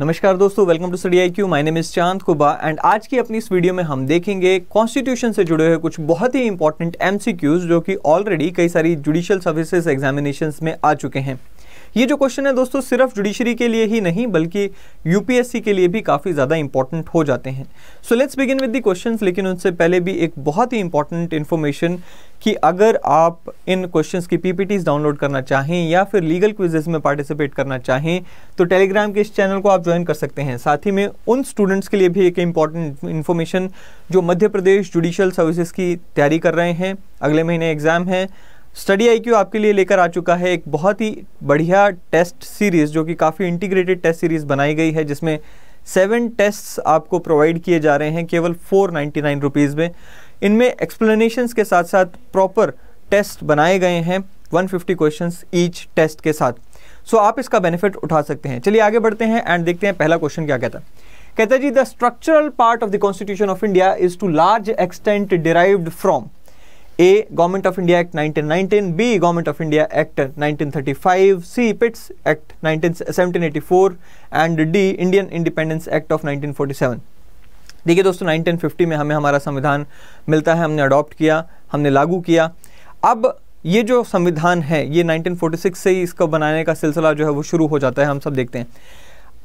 नमस्कार दोस्तों welcome to study I Q my name is Chand Kuba and आज की अपनी इस वीडियो में हम देखेंगे कॉन्स्टिट्यूशन से जुड़े हुए कुछ बहुत ही इंपॉर्टेंट एमसीक्यूज जो कि ऑलरेडी कई सारी जुडिशियल सर्विसेज एग्जामिनेशंस में आ चुके हैं ये जो क्वेश्चन है दोस्तों सिर्फ जुडिशरी के लिए ही नहीं बल्कि यूपीएससी के लिए भी काफ़ी ज़्यादा इंपॉर्टेंट हो जाते हैं so let's begin with the question लेकिन उनसे पहले भी एक बहुत ही इंपॉर्टेंट इन्फॉर्मेशन कि अगर आप इन क्वेश्चंस की पीपीटीज डाउनलोड करना चाहें या फिर लीगल क्विजेज में पार्टिसिपेट करना चाहें तो टेलीग्राम के इस चैनल को आप ज्वाइन कर सकते हैं साथ ही में उन स्टूडेंट्स के लिए भी एक इंपॉर्टेंट इन्फॉर्मेशन जो मध्य प्रदेश जुडिशियल सर्विसेज की तैयारी कर रहे हैं अगले महीने एग्ज़ाम है स्टडी आईक्यू आपके लिए लेकर आ चुका है एक बहुत ही बढ़िया टेस्ट सीरीज़ जो कि काफ़ी इंटीग्रेटेड टेस्ट सीरीज़ बनाई गई है जिसमें सेवन टेस्ट आपको प्रोवाइड किए जा रहे हैं केवल फोर नाइन्टी नाइन रुपीज़ में इनमें एक्सप्लेनेशन के साथ साथ प्रॉपर टेस्ट बनाए गए हैं 150 क्वेश्चन ईच टेस्ट के साथ सो so, आप इसका बेनिफिट उठा सकते हैं चलिए आगे बढ़ते हैं एंड देखते हैं पहला क्वेश्चन क्या कहता है कहता है जी the structural part of the constitution of India is to large extent derived from A government of India act 1919 B government of India act 1935 C Pitt's act 1784 and D Indian independence act of 1947 देखिए दोस्तों 1950 में हमें हमारा संविधान मिलता है हमने adopt किया हमने लागू किया अब ये जो संविधान है ये 1946 से ही इसको बनाने का सिलसिला जो है वो शुरू हो जाता है हम सब देखते हैं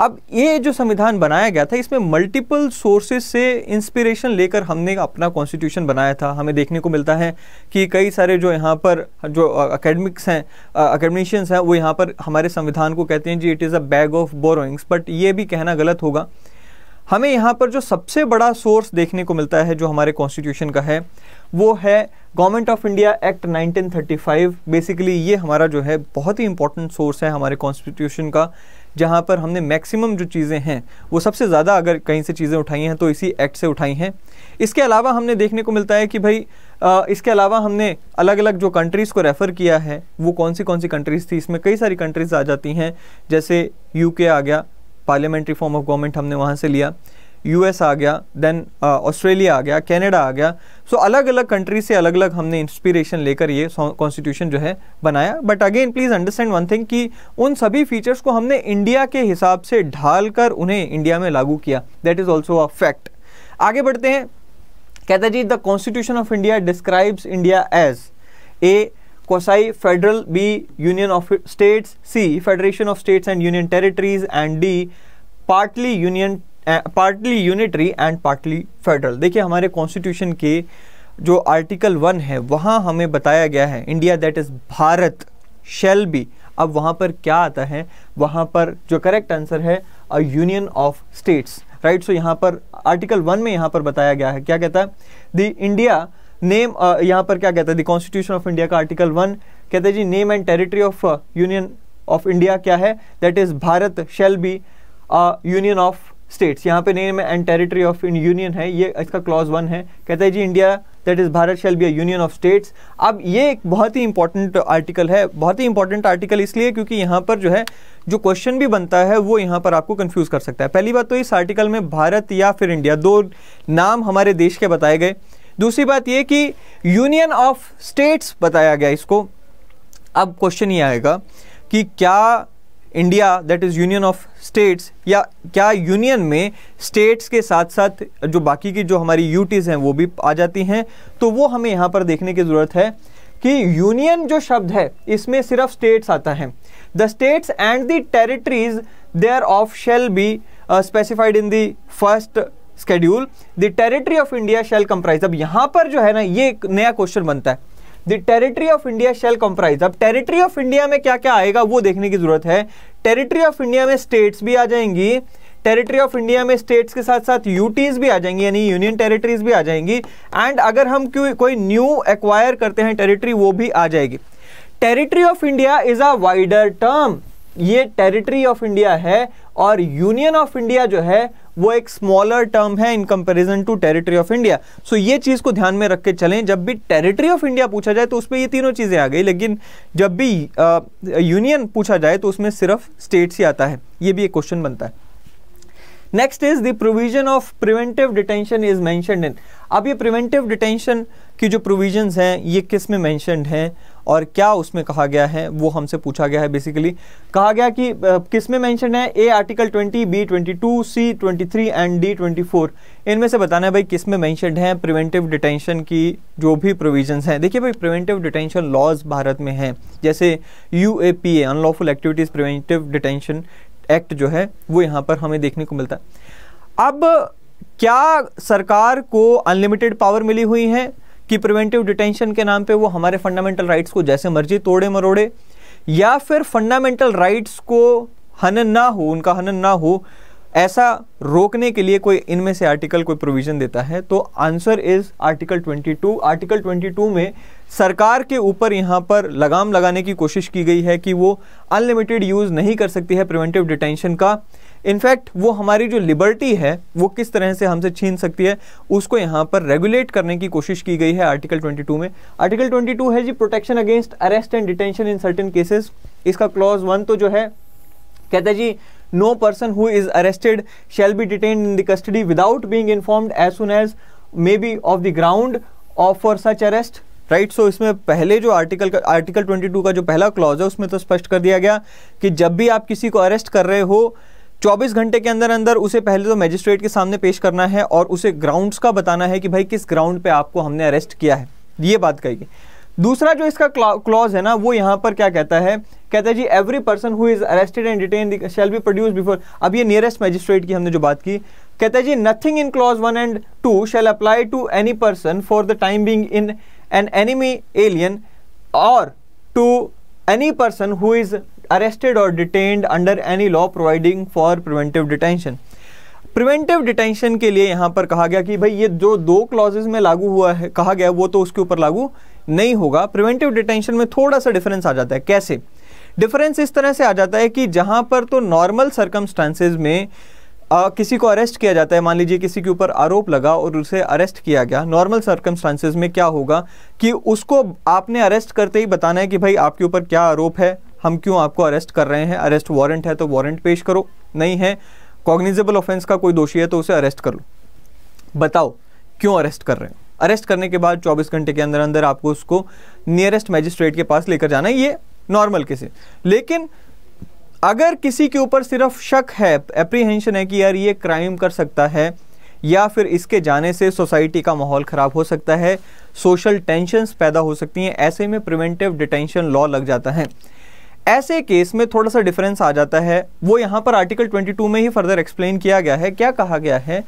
अब ये जो संविधान बनाया गया था इसमें मल्टीपल सोर्सेज से इंस्पिरेशन लेकर हमने अपना कॉन्स्टिट्यूशन बनाया था हमें देखने को मिलता है कि कई सारे जो यहाँ पर जो अकेडमिक्स हैं अकेडमिशियंस हैं वो यहाँ पर हमारे संविधान को कहते हैं जी it is a bag of borrowings but ये भी कहना गलत होगा हमें यहाँ पर जो सबसे बड़ा सोर्स देखने को मिलता है जो हमारे कॉन्स्टिट्यूशन का है वो है government of India act 1935 basically ये हमारा जो है बहुत ही इंपॉर्टेंट सोर्स है हमारे कॉन्स्टिट्यूशन का जहाँ पर हमने मैक्सिमम जो चीज़ें हैं वो सबसे ज़्यादा अगर कहीं से चीज़ें उठाई हैं तो इसी एक्ट से उठाई हैं इसके अलावा हमने देखने को मिलता है कि भाई आ, इसके अलावा हमने अलग अलग जो कंट्रीज़ को रेफ़र किया है वो कौन सी कौन सी कंट्रीज़ थी इसमें कई सारी कंट्रीज़ आ जाती हैं जैसे यूके आ गया पार्लियामेंट्री फॉर्म ऑफ गवर्नमेंट हमने वहाँ से लिया यूएस आ गया देन ऑस्ट्रेलिया uh, आ गया कनाडा आ गया सो so, अलग अलग कंट्री से अलग अलग हमने इंस्पिरेशन लेकर ये कॉन्स्टिट्यूशन जो है बनाया but again please understand one thing कि उन सभी फीचर्स को हमने इंडिया के हिसाब से ढाल कर उन्हें इंडिया में लागू किया that is also a fact आगे बढ़ते हैं कहता जी the constitution of India describes India as A quasi federal B union of states C federation of states and union territories and D partly union partly unitary and partly federal देखिए हमारे constitution के जो article one है वहाँ हमें बताया गया है India that is Bharat shall be अब वहाँ पर क्या आता है वहाँ पर जो करेक्ट आंसर है a union of states right so यहाँ पर आर्टिकल वन में यहाँ पर बताया गया है क्या कहता है द इंडिया नेम uh, यहाँ पर क्या कहता है कॉन्स्टिट्यूशन ऑफ इंडिया का आर्टिकल वन कहते हैं जी name and territory of union of India क्या है that is Bharat shall be union of states यहाँ पे name and territory of union है ये इसका क्लॉज वन है कहता है जी India that is Bharat shall be a union of states अब ये एक बहुत ही इंपॉर्टेंट आर्टिकल है बहुत ही इंपॉर्टेंट आर्टिकल इसलिए क्योंकि यहाँ पर जो है जो क्वेश्चन भी बनता है वो यहाँ पर आपको कन्फ्यूज़ कर सकता है पहली बात तो इस आर्टिकल में भारत या फिर इंडिया दो नाम हमारे देश के बताए गए दूसरी बात यह कि यूनियन ऑफ स्टेट्स बताया गया इसको अब क्वेश्चन ये आएगा कि क्या India that is union of states या क्या यूनियन में स्टेट्स के साथ साथ जो बाकी की जो हमारी यूटीज़ हैं वो भी आ जाती हैं तो वो हमें यहाँ पर देखने की ज़रूरत है कि यूनियन जो शब्द है इसमें सिर्फ स्टेट्स आता है the states and the territories thereof shall be specified in the first schedule the territory of India shall comprise अब यहां पर जो है ना ये एक नया क्वेश्चन बनता है the territory of India shall comprise अब टेरिटरी ऑफ इंडिया में क्या क्या आएगा वो देखने की जरूरत है टेरिटरी ऑफ इंडिया में स्टेट्स भी आ जाएंगी टेरिटरी ऑफ इंडिया में स्टेट्स के साथ साथ यूटीज भी आ जाएंगी यानी यूनियन टेरिटरीज भी आ जाएंगी एंड अगर हम कोई न्यू एक्वायर करते हैं टेरिटरी वो भी आ जाएगी territory of India is a wider term ये टेरिटरी ऑफ इंडिया है और यूनियन ऑफ इंडिया जो है वो एक स्मॉलर टर्म है in comparison to territory of India so ये चीज़ को ध्यान में रख के चलें जब भी टेरिटरी ऑफ इंडिया पूछा जाए तो उस पर ये तीनों चीज़ें आ गई लेकिन जब भी यूनियन पूछा जाए तो उसमें सिर्फ स्टेट्स ही आता है ये भी एक क्वेश्चन बनता है next is the provision of preventive detention is mentioned in अब ये प्रिवेंटिव डिटेंशन की जो प्रोविजन हैं ये किस में मैंशनड हैं और क्या उसमें कहा गया है वो हमसे पूछा गया है बेसिकली कहा गया कि किस में मेंशन है A article 20 B 22 C 23 and D 24 इनमें से बताना है भाई किस में मेंशन है प्रिवेंटिव डिटेंशन की जो भी प्रोविजंस हैं देखिए भाई प्रिवेंटिव डिटेंशन लॉज भारत में हैं जैसे U A P A unlawful activities preventive detention act जो है वो यहाँ पर हमें देखने को मिलता है अब क्या सरकार को अनलिमिटेड पावर मिली हुई है कि प्रिवेंटिव डिटेंशन के नाम पे वो हमारे फंडामेंटल राइट्स को जैसे मर्जी तोड़े मरोड़े या फिर फंडामेंटल राइट्स को हनन ना हो उनका हनन ना हो ऐसा रोकने के लिए कोई इनमें से आर्टिकल कोई प्रोविजन देता है तो आंसर इज आर्टिकल 22 आर्टिकल 22 में सरकार के ऊपर यहाँ पर लगाम लगाने की कोशिश की गई है कि वो अनलिमिटेड यूज़ नहीं कर सकती है प्रिवेंटिव डिटेंशन का इनफैक्ट वो हमारी जो लिबर्टी है वो किस तरह से हमसे छीन सकती है उसको यहाँ पर रेगुलेट करने की कोशिश की गई है आर्टिकल 22 में आर्टिकल 22 है जी protection against arrest and detention in certain cases इसका क्लॉज वन तो जो है कहता है जी no person who is arrested shall be detain in the custody without being informed as soon as may be of the ground of for such arrest right so इसमें पहले जो आर्टिकल का आर्टिकल 22 का जो पहला क्लॉज है उसमें तो स्पष्ट कर दिया गया कि जब भी आप किसी को अरेस्ट कर रहे हो 24 घंटे के अंदर अंदर उसे पहले तो मैजिस्ट्रेट के सामने पेश करना है और उसे ग्राउंड्स का बताना है कि भाई किस ग्राउंड पे आपको हमने अरेस्ट किया है ये बात कही दूसरा जो इसका क्लॉज है ना वो यहाँ पर क्या कहता है कहता है जी every person who is arrested and detain shall be produce before अब ये नियरेस्ट मैजिस्ट्रेट की हमने जो बात की कहता है जी nothing in clause one and two shall apply to any person for the time being in an enemy alien और to any person who is arrested or detained under any law providing for preventive detention preventive detention के लिए यहाँ पर कहा गया कि भाई ये जो दो क्लॉजेज में लागू हुआ है कहा गया वो तो उसके ऊपर लागू नहीं होगा प्रिवेंटिव डिटेंशन में थोड़ा सा डिफरेंस आ जाता है कैसे डिफरेंस इस तरह से आ जाता है कि जहाँ पर तो नॉर्मल सर्कमस्टांसेज में आ, किसी को अरेस्ट किया जाता है मान लीजिए किसी के ऊपर आरोप लगा और उसे अरेस्ट किया गया नॉर्मल सर्कमस्टांसेज में क्या होगा कि उसको आपने अरेस्ट करते ही बताना है कि भाई आपके ऊपर क्या आरोप है हम क्यों आपको अरेस्ट कर रहे हैं अरेस्ट वारंट है तो वारंट पेश करो नहीं है कॉग्निजेबल ऑफेंस का कोई दोषी है तो उसे अरेस्ट कर लो बताओ क्यों अरेस्ट कर रहे हैं अरेस्ट करने के बाद 24 घंटे के अंदर अंदर आपको उसको नियरेस्ट मैजिस्ट्रेट के पास लेकर जाना है ये नॉर्मल केस है लेकिन अगर किसी के ऊपर सिर्फ शक है अप्रीहेंशन है कि यार ये क्राइम कर सकता है या फिर इसके जाने से सोसाइटी का माहौल ख़राब हो सकता है सोशल टेंशन पैदा हो सकती हैं ऐसे में प्रिवेंटिव डिटेंशन लॉ लग जाता है ऐसे केस में थोड़ा सा डिफरेंस आ जाता है वो यहाँ पर आर्टिकल 22 में ही फर्दर एक्सप्लेन किया गया है क्या कहा गया है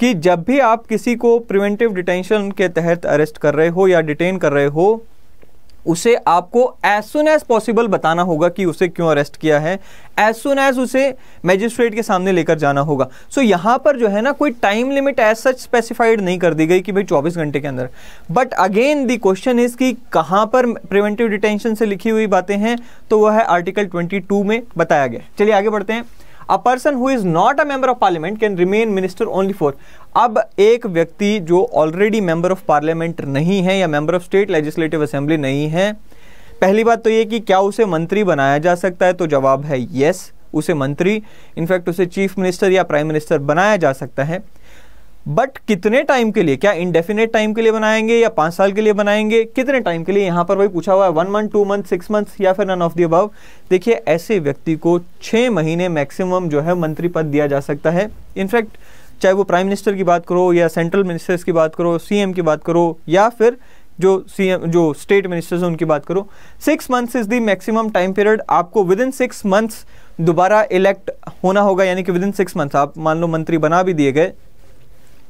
कि जब भी आप किसी को प्रिवेंटिव डिटेंशन के तहत अरेस्ट कर रहे हो या डिटेन कर रहे हो उसे आपको एज सुन एज पॉसिबल बताना होगा कि उसे क्यों अरेस्ट किया है एज सुन एज उसे मैजिस्ट्रेट के सामने लेकर जाना होगा सो so, यहाँ पर जो है ना कोई time limit as such specified नहीं कर दी गई कि भाई 24 घंटे के अंदर but again the question is कि कहाँ पर प्रिवेंटिव डिटेंशन से लिखी हुई बातें हैं तो वह है आर्टिकल 22 में बताया गया चलिए आगे बढ़ते हैं a person who is not a member of parliament can remain minister only for अब एक व्यक्ति जो ऑलरेडी मेंबर ऑफ पार्लियामेंट नहीं है या member of state legislative assembly नहीं है पहली बात तो ये कि क्या उसे मंत्री बनाया जा सकता है तो जवाब है येस उसे मंत्री इनफैक्ट उसे चीफ मिनिस्टर या प्राइम मिनिस्टर बनाया जा सकता है बट कितने टाइम के लिए क्या इनडेफिनेट टाइम के लिए बनाएंगे या पाँच साल के लिए बनाएंगे कितने टाइम के लिए यहाँ पर भाई पूछा हुआ है one month two month six month या फिर नन ऑफ दी अबव देखिए ऐसे व्यक्ति को छः महीने मैक्सिमम जो है मंत्री पद दिया जा सकता है इनफैक्ट चाहे वो प्राइम मिनिस्टर की बात करो या सेंट्रल मिनिस्टर्स की बात करो सीएम की बात करो या फिर जो सीएम जो स्टेट मिनिस्टर्स हैं उनकी बात करो six months is the maximum time period आपको विद इन सिक्स मंथ्स दोबारा इलेक्ट होना होगा यानी कि विद इन सिक्स मंथ्स आप मान लो मंत्री बना भी दिए गए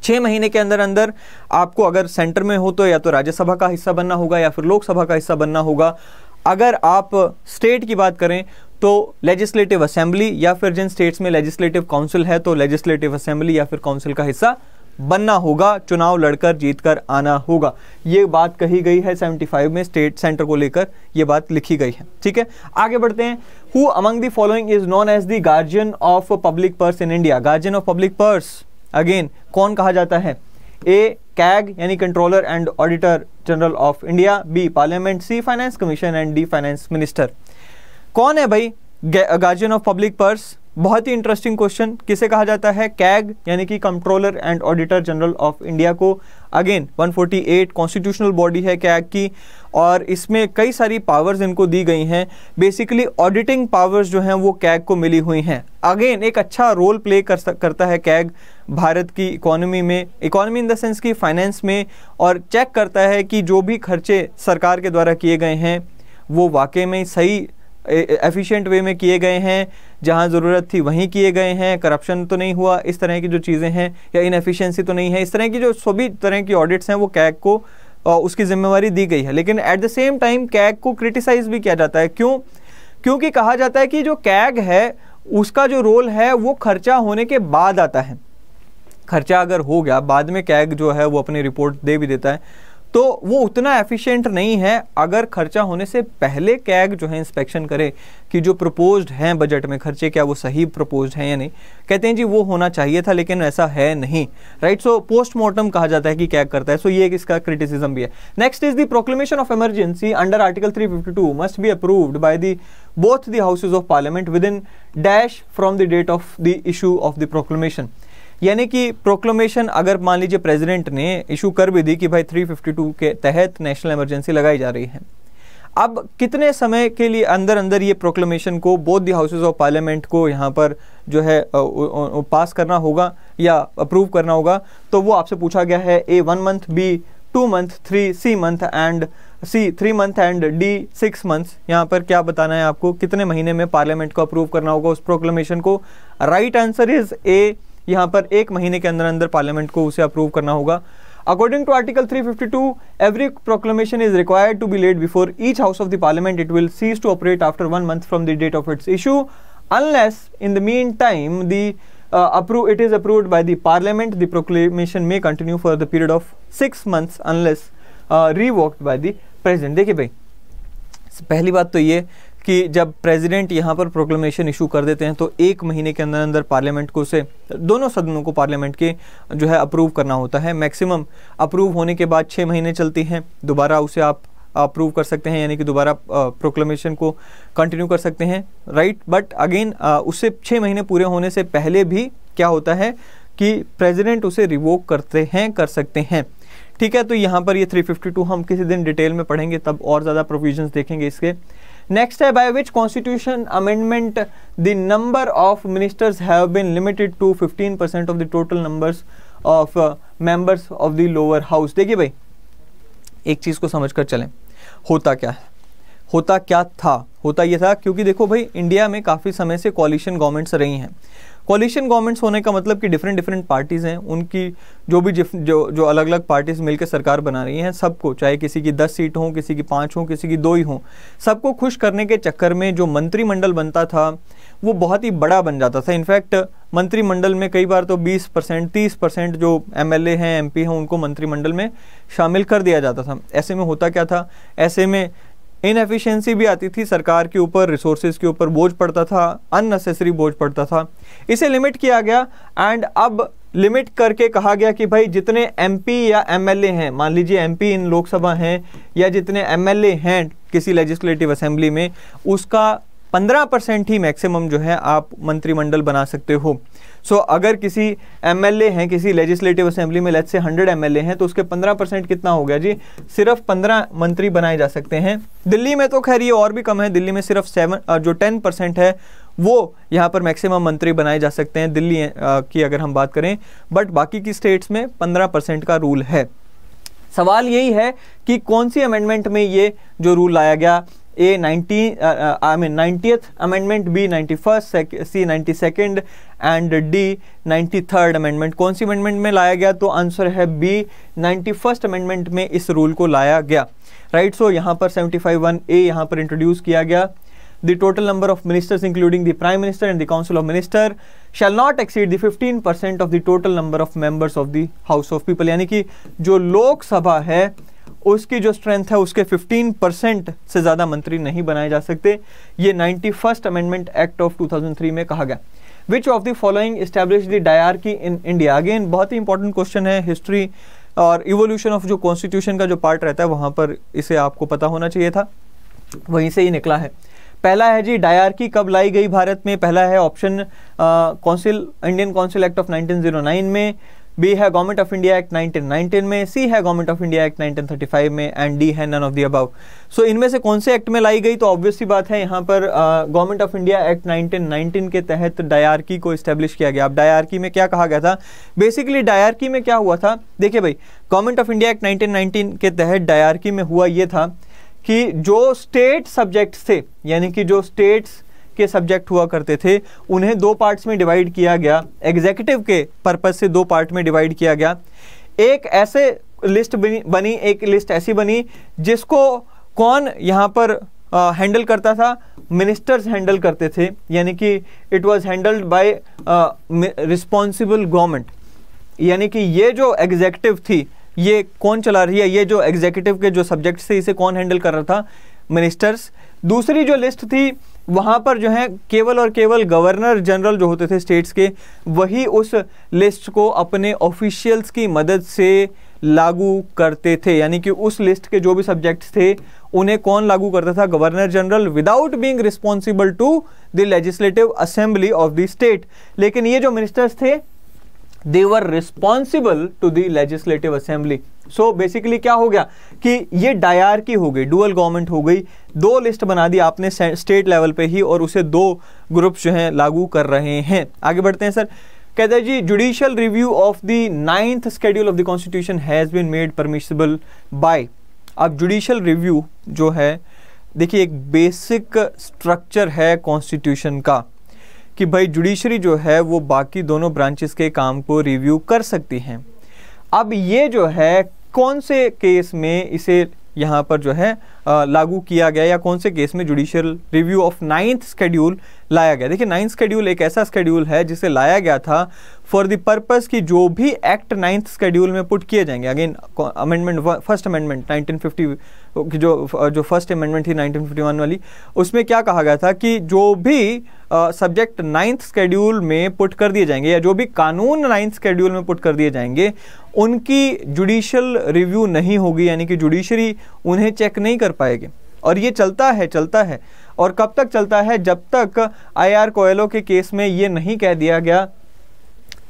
छः महीने के अंदर अंदर आपको अगर सेंटर में हो तो या तो राज्यसभा का हिस्सा बनना होगा या फिर लोकसभा का हिस्सा बनना होगा अगर आप स्टेट की बात करें तो लेजिस्लेटिव असेंबली या फिर जिन स्टेट्स में लेजिस्लेटिव काउंसिल है तो लेजिस्लेटिव असेंबली या फिर काउंसिल का हिस्सा बनना होगा चुनाव लड़कर जीतकर आना होगा ये बात कही गई है 75 में स्टेट सेंटर को लेकर ये बात लिखी गई है ठीक है आगे बढ़ते हैं who among the following is known as the guardian of public purse in India guardian of public purse again कौन कहा जाता है ए कैग यानी controller and auditor general of India B parliament C finance commission and D finance minister कौन है भाई guardian of public purse बहुत ही interesting question किसे कहा जाता है कैग यानी कि controller and auditor general of India को अगेन 148 कॉन्स्टिट्यूशनल बॉडी है कैग की और इसमें कई सारी पावर्स इनको दी गई हैं बेसिकली ऑडिटिंग पावर्स जो हैं वो कैग को मिली हुई हैं अगेन एक अच्छा रोल प्ले कर करता है कैग भारत की इकोनॉमी में इकोनॉमी इन द सेंस की फाइनेंस में और चेक करता है कि जो भी खर्चे सरकार के द्वारा किए गए हैं वो वाकई में सही एफिशिएंट वे में किए गए हैं जहां ज़रूरत थी वहीं किए गए हैं करप्शन तो नहीं हुआ इस तरह की जो चीज़ें हैं या इनफिशेंसी तो नहीं है इस तरह की जो सभी तरह की ऑडिट्स हैं वो कैग को उसकी जिम्मेवारी दी गई है लेकिन at the same time CAG को क्रिटिसाइज भी किया जाता है क्यों क्योंकि कहा जाता है कि जो कैग है उसका जो रोल है वो खर्चा होने के बाद आता है खर्चा अगर हो गया बाद में कैग जो है वो अपनी रिपोर्ट दे भी देता है तो वो उतना एफिशिएंट नहीं है अगर खर्चा होने से पहले कैग जो है इंस्पेक्शन करे कि जो प्रपोज्ड हैं बजट में खर्चे क्या वो सही प्रपोज्ड हैं या नहीं कहते हैं जी वो होना चाहिए था लेकिन ऐसा है नहीं राइट सो पोस्टमार्टम कहा जाता है कि कैग करता है सो so, ये इसका क्रिटिसिज्म भी है next is the proclamation of emergency under article two must be approved by the both the houses of parliament within dash from the date of the issue of the proclamation यानी कि प्रोक्लोमेशन अगर मान लीजिए president ने issue कर भी दी कि भाई 352 के तहत नेशनल इमरजेंसी लगाई जा रही है अब कितने समय के लिए अंदर अंदर ये प्रोक्लोमेशन को both the houses of parliament को यहाँ पर जो है पास करना होगा या अप्रूव करना होगा तो वो आपसे पूछा गया है A one month B two month three C month and C three month and D six months यहाँ पर क्या बताना है आपको कितने महीने में पार्लियामेंट को अप्रूव करना होगा उस प्रोक्लेमेशन को राइट आंसर इज ए यहाँ पर एक महीने के अंदर अंदर पार्लियामेंट को उसे अप्रूव करना होगा according to article 352, fifty two every proclamation is required to be laid before each house of the parliament it will cease to operate after one month from the date of its issue unless in the meantime the approve it is approved by the parliament the proclamation may continue for the period of six months unless revoked by the president देखिए भाई पहली बात तो ये कि जब president यहाँ पर प्रोक्लेमेशन इशू कर देते हैं तो एक महीने के अंदर अंदर पार्लियामेंट को उसे दोनों सदनों को पार्लियामेंट के जो है अप्रूव करना होता है मैक्सिमम अप्रूव होने के बाद छः महीने चलती हैं दोबारा उसे आप अप्रूव कर सकते हैं यानी कि दोबारा प्रोक्लेमेशन को कंटिन्यू कर सकते हैं राइट बट अगेन उससे छः महीने पूरे होने से पहले भी क्या होता है कि प्रेजिडेंट उसे रिवोक करते हैं कर सकते हैं ठीक है तो यहाँ पर ये 352 हम किसी दिन डिटेल में पढ़ेंगे तब और ज़्यादा प्रोविजंस देखेंगे इसके नेक्स्ट है by which constitution amendment the number of ministers have been limited to 15 percent of the total numbers of members of the lower house देखिए भाई एक चीज़ को समझ कर चलें होता क्या है होता क्या था होता यह था क्योंकि देखो भाई इंडिया में काफ़ी समय से कॉलिशन गवर्नमेंट्स रही हैं कोलिशन गवर्नमेंट्स होने का मतलब कि डिफरेंट डिफरेंट पार्टीज़ हैं उनकी जो भी जो जो अलग अलग पार्टीज़ मिलकर सरकार बना रही हैं सबको चाहे किसी की दस सीट हों किसी की पाँच हों किसी की दो ही हो सबको खुश करने के चक्कर में जो मंत्रिमंडल बनता था वो बहुत ही बड़ा बन जाता था इनफैक्ट मंत्रिमंडल में कई बार तो 20 परसेंट तीस परसेंट जो एम हैं एम हैं उनको मंत्रिमंडल में शामिल कर दिया जाता था ऐसे में होता क्या था ऐसे में इनएफिशिएंसी भी आती थी सरकार के ऊपर रिसोर्सेज के ऊपर बोझ पड़ता था अननेसेसरी बोझ पड़ता था इसे लिमिट किया गया एंड अब लिमिट करके कहा गया कि भाई जितने एमपी या एमएलए हैं मान लीजिए एमपी इन लोकसभा हैं या जितने एमएलए हैं किसी लेजिस्लेटिव असेंबली में उसका पंद्रह परसेंट ही मैक्सिमम जो है आप मंत्रिमंडल बना सकते हो सो so, अगर किसी एम हैं किसी लेजिस्लेटिव असेंबली में लेट से हंड्रेड एम हैं तो उसके पंद्रह परसेंट कितना हो गया जी सिर्फ पंद्रह मंत्री बनाए जा सकते हैं दिल्ली में तो खैर ये और भी कम है दिल्ली में सिर्फ सेवन जो टेन परसेंट है वो यहाँ पर मैक्सिमम मंत्री बनाए जा सकते हैं दिल्ली की अगर हम बात करें बट बाकी की स्टेट्स में पंद्रह परसेंट का रूल है सवाल यही है कि कौन सी अमेंडमेंट में ये जो रूल लाया गया A ninety I mean ninetieth amendment B ninety first C ninety second and D ninety third amendment कौन सी अमेंडमेंट में लाया गया तो आंसर है बी नाइन्टी फर्स्ट अमेंडमेंट में इस रूल को लाया गया राइट सो यहाँ पर सेवेंटी फाइव वन ए यहाँ पर इंट्रोड्यूस किया गया the total number of ministers including the prime minister and the council of minister shall not exceed the 15% of the total number of members of the house of people यानी कि जो लोकसभा है उसकी जो स्ट्रेंथ है उसके 15 परसेंट से ज़्यादा मंत्री नहीं बनाए जा सकते ये ninety first amendment act of 2003 में कहा गया which of the following establish the की इन इंडिया अगेन बहुत ही इंपॉर्टेंट क्वेश्चन है हिस्ट्री और इवोल्यूशन ऑफ जो कॉन्स्टिट्यूशन का जो पार्ट रहता है वहाँ पर इसे आपको पता होना चाहिए था वहीं से ही निकला है पहला है जी डायरकी कब लाई गई भारत में पहला है option council Indian council act of 1909 में बी है गवर्नमेंट ऑफ इंडिया एक्ट 1919 में सी है गवर्नमेंट ऑफ इंडिया एक्ट 1935 में एंड डी है none of the above so इनमें से कौन से एक्ट में लाई गई तो ऑब्वियसली बात है यहाँ पर गवर्नमेंट ऑफ इंडिया एक्ट 1919 के तहत डायरकी को इस्टेब्लिश किया गया अब डायरकी में क्या कहा गया था बेसिकली डायरकी में क्या हुआ था देखिए भाई government of India act nineteen के तहत डायरकी में हुआ ये था कि जो स्टेट सब्जेक्ट्स थे यानी कि जो स्टेट्स के सब्जेक्ट हुआ करते थे उन्हें दो पार्ट्स में डिवाइड किया गया एग्जीक्यूटिव के पर्पज से दो पार्ट में डिवाइड किया गया एक ऐसे लिस्ट बनी, बनी एक लिस्ट ऐसी बनी जिसको कौन यहाँ पर हैंडल uh, करता था मिनिस्टर्स हैंडल करते थे यानी कि it was handled by responsible government यानी कि ये जो एग्जेक्टिव थी ये कौन चला रही है ये जो एग्जेक्यूटिव के जो सब्जेक्ट थे इसे कौन हैंडल कर रहा था मिनिस्टर्स दूसरी जो लिस्ट थी वहाँ पर जो है केवल और केवल गवर्नर जनरल जो होते थे स्टेट्स के वही उस लिस्ट को अपने ऑफिशियल्स की मदद से लागू करते थे यानी कि उस लिस्ट के जो भी सब्जेक्ट्स थे उन्हें कौन लागू करता था governor general without being responsible to the legislative assembly of the state लेकिन ये जो मिनिस्टर्स थे they were responsible to the legislative assembly so basically क्या हो गया कि ये डायर की हो गई डुअल गवर्नमेंट हो गई दो लिस्ट बना दी आपने स्टेट लेवल पे ही और उसे दो ग्रुप्स जो हैं लागू कर रहे हैं आगे बढ़ते हैं सर कहते हैं जी judicial review of the ninth schedule of the constitution has been made permissible by अब जुडिशियल रिव्यू जो है देखिए एक बेसिक स्ट्रक्चर है कॉन्स्टिट्यूशन का कि भाई जुडिशरी जो है वो बाकी दोनों ब्रांचेस के काम को रिव्यू कर सकती हैं अब ये जो है कौन से केस में इसे यहाँ पर जो है लागू किया गया या कौन से केस में judicial review of ninth schedule लाया गया देखिए नाइन्थ स्केड्यूल एक ऐसा स्केड्यूल है जिसे लाया गया था फॉर द पर्पस कि जो भी एक्ट नाइन्थ स्केड्यूल में पुट किए जाएंगे अगेन अमेंडमेंट फर्स्ट अमेंडमेंट 1950 जो जो फर्स्ट अमेंडमेंट थी 1951 वाली उसमें क्या कहा गया था कि जो भी सब्जेक्ट नाइन्थ स्केड्यूल में पुट कर दिए जाएंगे या जो भी कानून नाइन्थ स्केड्यूल में पुट कर दिए जाएंगे उनकी जुडिशल रिव्यू नहीं होगी यानी कि जुडिशरी उन्हें चेक नहीं कर पाएंगे और ये चलता है चलता है और कब तक चलता है जब तक आई आर कोयलो के केस में ये नहीं कह दिया गया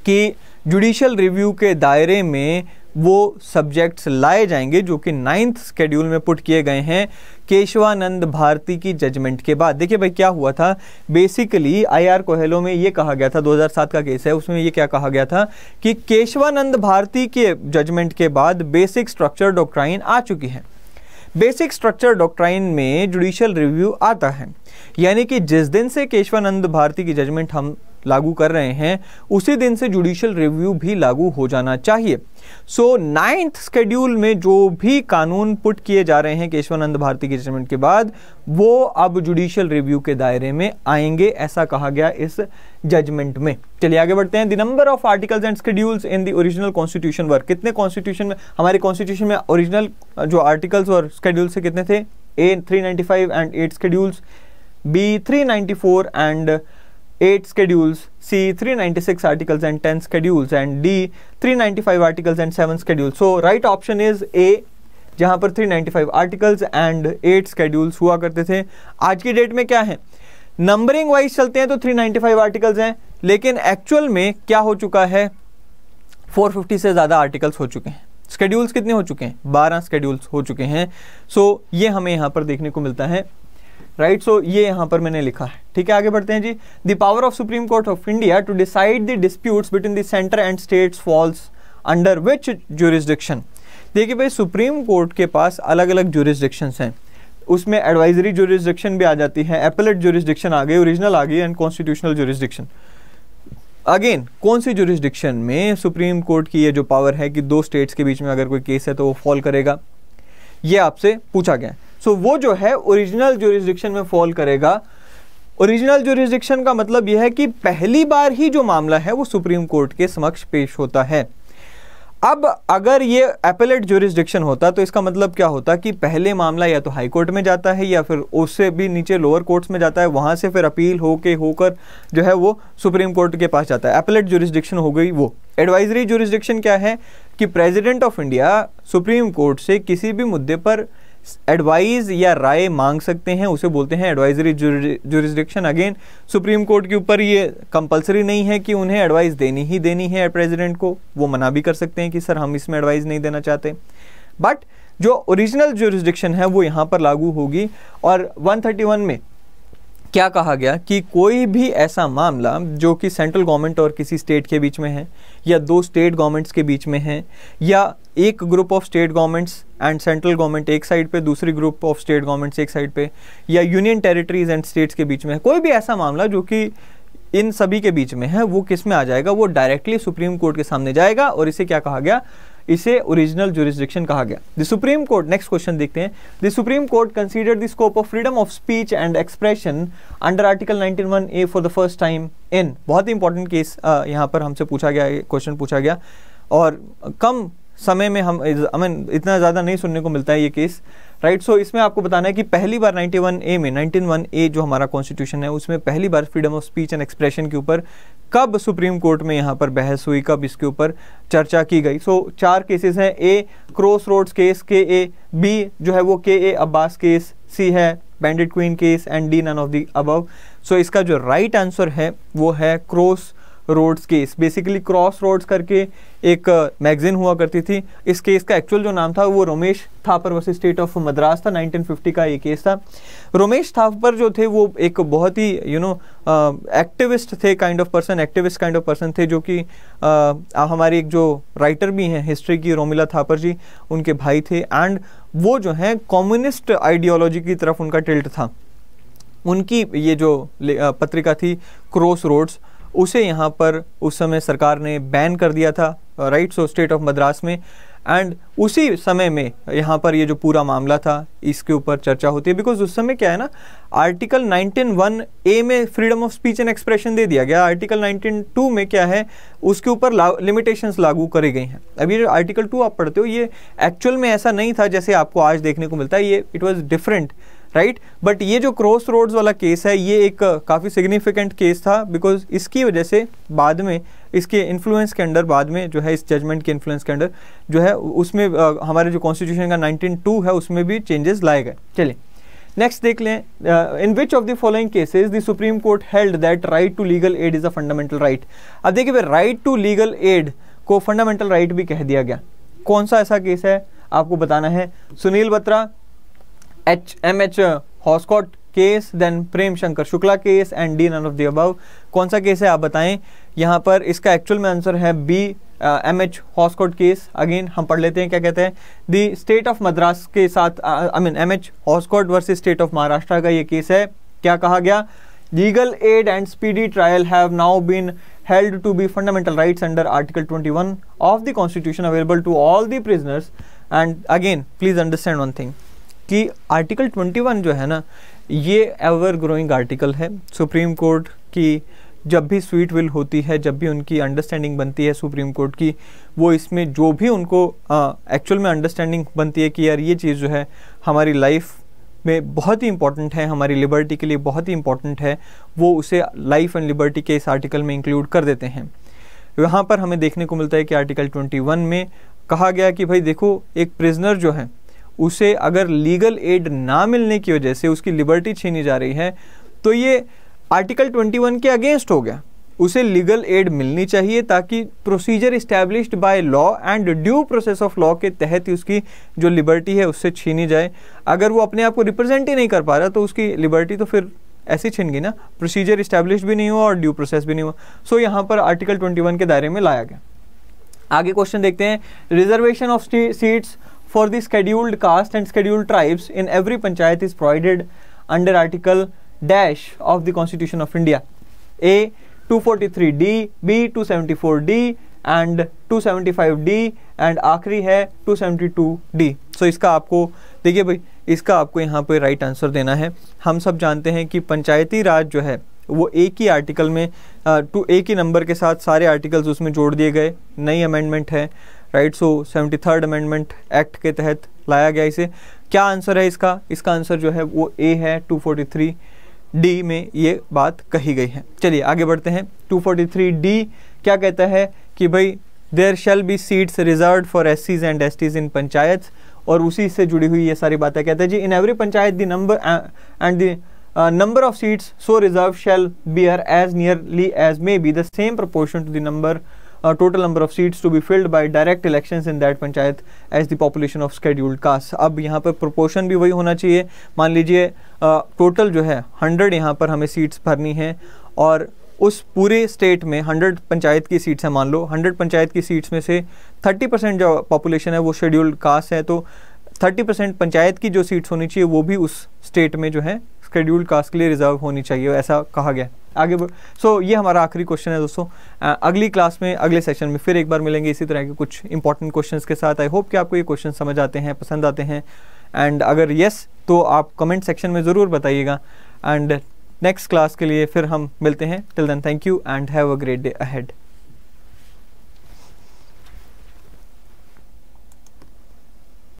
कि जुडिशल रिव्यू के दायरे में वो सब्जेक्ट्स लाए जाएंगे जो कि नाइन्थ स्केड्यूल में पुट किए गए हैं केशवानंद भारती की जजमेंट के बाद देखिए भाई क्या हुआ था बेसिकली आईआर कोहेलो में ये कहा गया था 2007 का केस है उसमें ये क्या कहा गया था कि केशवानंद भारती के जजमेंट के बाद बेसिक स्ट्रक्चर डॉक्ट्राइन आ चुकी है बेसिक स्ट्रक्चर डॉक्ट्राइन में जुडिशियल रिव्यू आता है यानी कि जिस दिन से केशवानंद भारती की जजमेंट हम लागू कर रहे हैं उसी दिन से जुडिशियल रिव्यू भी लागू हो जाना चाहिए सो नाइन्थ स्केड्यूल में जो भी कानून पुट किए जा रहे हैं केशवानंद भारती के जजमेंट के बाद वो अब जुडिशियल रिव्यू के दायरे में आएंगे ऐसा कहा गया इस जजमेंट में चलिए आगे बढ़ते हैं the number of articles and schedules in the original constitution work कितने कॉन्स्टिट्यूशन में हमारे कॉन्स्टिट्यूशन में ओरिजिनल जो आर्टिकल्स और स्केड्यूल्स कितने थे A three and eight schedules B three and 8 schedules, C 396 articles and 10 schedules and D 395 articles and 7 schedules. So right option is A जहां पर 395 आर्टिकल्स एंड एट स्केड्यूल्स हुआ करते थे आज की डेट में क्या है नंबरिंग वाइज चलते हैं तो 395 आर्टिकल्स हैं लेकिन एक्चुअल में क्या हो चुका है 450 से ज़्यादा आर्टिकल्स हो चुके हैं स्केड्यूल्स कितने हो चुके हैं 12 स्केड्यूल्स हो चुके हैं सो so, ये हमें यहाँ पर देखने को मिलता है राइट सो ये यहाँ पर मैंने लिखा है ठीक है आगे बढ़ते हैं जी the power of Supreme Court of India to decide the disputes between the centre and states falls under which jurisdiction देखिए भाई सुप्रीम कोर्ट के पास अलग अलग ज्यूरिस्डिक्शंस हैं उसमें एडवाइजरी ज्यूरिस्डिक्शन भी आ जाती है एपलेट ज्यूरिस्डिक्शन आ गई ओरिजिनल आ गई एंड कॉन्स्टिट्यूशनल ज्यूरिस्डिक्शन अगेन कौन सी ज्यूरिस्डिक्शन में सुप्रीम कोर्ट की ये जो पावर है कि दो स्टेट्स के बीच में अगर कोई केस है तो वो फॉल करेगा ये आपसे पूछा गया है सो so, वो जो है ओरिजिनल जोरिस्डिक्शन में फॉल करेगा ओरिजिनल जोरिस्डिक्शन का मतलब यह है कि पहली बार ही जो मामला है वो सुप्रीम कोर्ट के समक्ष पेश होता है अब अगर ये एपेलेट जोरिस्डिक्शन होता तो इसका मतलब क्या होता कि पहले मामला या तो हाई कोर्ट में जाता है या फिर उससे भी नीचे लोअर कोर्ट्स में जाता है वहाँ से फिर अपील होके होकर जो है वो सुप्रीम कोर्ट के पास जाता है एपेलेट जोरिस्डिक्शन हो गई वो एडवाइजरी जोरिस्डिक्शन क्या है कि president of India Supreme Court से किसी भी मुद्दे पर एडवाइस या राय मांग सकते हैं उसे बोलते हैं advisory jurisdiction again Supreme Court के ऊपर ये कंपलसरी नहीं है कि उन्हें एडवाइस देनी ही देनी है प्रेसिडेंट को वो मना भी कर सकते हैं कि सर हम इसमें एडवाइस नहीं देना चाहते बट जो ओरिजिनल जुरिस्डिक्शन है वो यहाँ पर लागू होगी और 131 में क्या कहा गया कि कोई भी ऐसा मामला जो कि सेंट्रल गवर्नमेंट और किसी स्टेट के बीच में है या दो स्टेट गवर्नमेंट्स के बीच में है या एक group of state governments and central government एक साइड पे दूसरी ग्रुप ऑफ स्टेट गवर्नमेंट्स एक साइड पे या यूनियन टेरिटरीज एंड स्टेट्स के बीच में है कोई भी ऐसा मामला जो कि इन सभी के बीच में है वो किस में आ जाएगा वो डायरेक्टली सुप्रीम कोर्ट के सामने जाएगा और इसे क्या कहा गया इसे ओरिजिनल जोरिस्डिक्शन कहा गया the Supreme Court next question देखते हैं the Supreme Court consider the scope of freedom of speech and expression under article one A for the first time in बहुत ही इंपॉर्टेंट केस यहाँ पर हमसे पूछा गया क्वेश्चन पूछा गया और कम समय में हम आई मीन इतना ज़्यादा नहीं सुनने को मिलता है ये केस राइट सो इसमें आपको बताना है कि पहली बार 91 ए में 91 ए जो हमारा कॉन्स्टिट्यूशन है उसमें पहली बार freedom of speech and expression के ऊपर कब सुप्रीम कोर्ट में यहाँ पर बहस हुई कब इसके ऊपर चर्चा की गई सो so, चार केसेस हैं ए क्रॉस रोड्स केस के ए बी जो है वो के ए अब्बास केस सी है Bandit Queen case and D none of the above so इसका जो राइट right आंसर है वो है Cross Roads case basically Cross Roads करके एक मैगजीन uh, हुआ करती थी इस केस का एक्चुअल जो नाम था वो Romesh Thapar versus state of Madras था 1950 का ये केस था रोमेश थापर जो थे वो एक बहुत ही यू नो एक्टिविस्ट थे kind of person activist kind of person थे जो कि uh, हमारी एक जो राइटर भी हैं हिस्ट्री की रोमिला थापर जी उनके भाई थे एंड वो जो हैं कम्युनिस्ट आइडियोलॉजी की तरफ उनका टिल्ट था उनकी ये जो uh, पत्रिका थी क्रॉस रोड्स उसे यहाँ पर उस समय सरकार ने बैन कर दिया था right so state of Madras में एंड उसी समय में यहाँ पर ये जो पूरा मामला था इसके ऊपर चर्चा होती है बिकॉज उस समय क्या है ना आर्टिकल 191 ए में freedom of speech and expression दे दिया गया आर्टिकल 192 में क्या है उसके ऊपर लिमिटेशंस लागू करी गई हैं अब ये जो आर्टिकल 2 आप पढ़ते हो ये एक्चुअल में ऐसा नहीं था जैसे आपको आज देखने को मिलता है ये it was different right but ये जो क्रॉस रोड्स वाला केस है ये एक काफ़ी सिग्निफिकेंट केस था बिकॉज इसकी वजह से बाद में इसके इन्फ्लुएंस के अंडर बाद में जो है इस जजमेंट के इन्फ्लुएंस के अंडर जो है उसमें आ, uh, हमारे जो कॉन्स्टिट्यूशन का 192 है उसमें भी चेंजेस लाए गए चलिए नेक्स्ट देख लें in which of the following cases the Supreme Court held that right to legal aid is a fundamental right अब देखिए भाई राइट टू लीगल एड को फंडामेंटल राइट right भी कह दिया गया कौन सा ऐसा केस है आपको बताना है Sunil Batra H M H Hoskot case then Prem Shankar Shukla case and D none of the above कौन सा केस है आप बताएं यहाँ पर इसका एक्चुअल में आंसर है B M H Hoskot case again हम पढ़ लेते हैं क्या कहते हैं दी स्टेट ऑफ मद्रास के साथ I mean M H Hoskot versus state of Maharashtra का ये केस है क्या कहा गया legal aid and speedy trial have now been to be fundamental fundamental under article twenty 21 of the constitution available to all the prisoners and again please understand one thing कि article 21 जो है ना ये ever growing article है Supreme Court की जब भी sweet will होती है जब भी उनकी अंडरस्टैंडिंग बनती है सुप्रीम कोर्ट की वो इसमें जो भी उनको एक्चुअल में अंडरस्टैंडिंग बनती है कि यार ये चीज़ जो है हमारी लाइफ में बहुत ही इंपॉर्टेंट है हमारी लिबर्टी के लिए बहुत ही इंपॉर्टेंट है वो उसे लाइफ एंड लिबर्टी के इस आर्टिकल में इंक्लूड कर देते हैं यहाँ पर हमें देखने को मिलता है कि आर्टिकल 21 में कहा गया कि भाई देखो एक प्रिजनर जो है उसे अगर लीगल एड ना मिलने की वजह से उसकी लिबर्टी छीनी जा रही है तो ये आर्टिकल 21 के अगेंस्ट हो गया उसे लीगल एड मिलनी चाहिए ताकि procedure established by law and due process of law के तहत ही उसकी जो लिबर्टी है उससे छीनी जाए अगर वो अपने आप को रिप्रेजेंट ही नहीं कर पा रहा तो उसकी लिबर्टी तो फिर ऐसी छीन गई ना प्रोसीजर इस्टेब्लिश भी नहीं हुआ और ड्यू प्रोसेस भी नहीं हुआ सो so, यहाँ पर आर्टिकल ट्वेंटी के दायरे में लाया गया आगे क्वेश्चन देखते हैं reservation of seats for the scheduled caste and scheduled tribes in every panchayat is provided under article dash of the constitution of india a 243d b 274d and 275D and आखिरी है 272D so, इसका आपको देखिए भाई इसका आपको यहाँ पे right answer देना है हम सब जानते हैं कि पंचायती राज जो है वो एक ही आर्टिकल में टू एक ही नंबर के साथ सारे आर्टिकल्स उसमें जोड़ दिए गए नई अमेंडमेंट है right so seventy third amendment act के तहत लाया गया इसे क्या आंसर है इसका इसका आंसर जो है वो ए है 243 डी में ये बात कही गई है चलिए आगे बढ़ते हैं 243 डी क्या कहता है कि भाई there shall be seats reserve for S Cs and S Ts in panchayat और उसी से जुड़ी हुई ये सारी बातें कहते हैं जी in every panchayat the number and the of seats so reserve shall be are as nearly as may be the same proportion to the number uh, total number of seats to be filled by direct elections in that panchayat as the population of scheduled caste अब यहाँ पर proportion भी वही होना चाहिए मान लीजिए total जो है 100 यहाँ पर हमें सीट्स भरनी है और उस पूरे स्टेट में 100 पंचायत की सीट्स हैं मान लो 100 पंचायत की सीट्स में से 30 परसेंट जो पॉपुलेशन है वो शेड्यूल्ड कास्ट है तो 30 परसेंट पंचायत की जो सीट्स होनी चाहिए वो भी उस स्टेट में जो है शेड्यूल्ड कास्ट के लिए रिजर्व होनी चाहिए ऐसा कहा गया है आगे बढ़ सो so, ये हमारा आखिरी क्वेश्चन है दोस्तों अगली क्लास में अगले सेशन में फिर एक बार मिलेंगे इसी तरह के कुछ इंपॉर्टेंट क्वेश्चन के साथ आई होप कि आपको ये क्वेश्चन समझ आते हैं पसंद आते हैं एंड अगर येस तो आप कमेंट सेक्शन में ज़रूर बताइएगा एंड नेक्स्ट क्लास के लिए फिर हम मिलते हैं till then thank you and have a great day ahead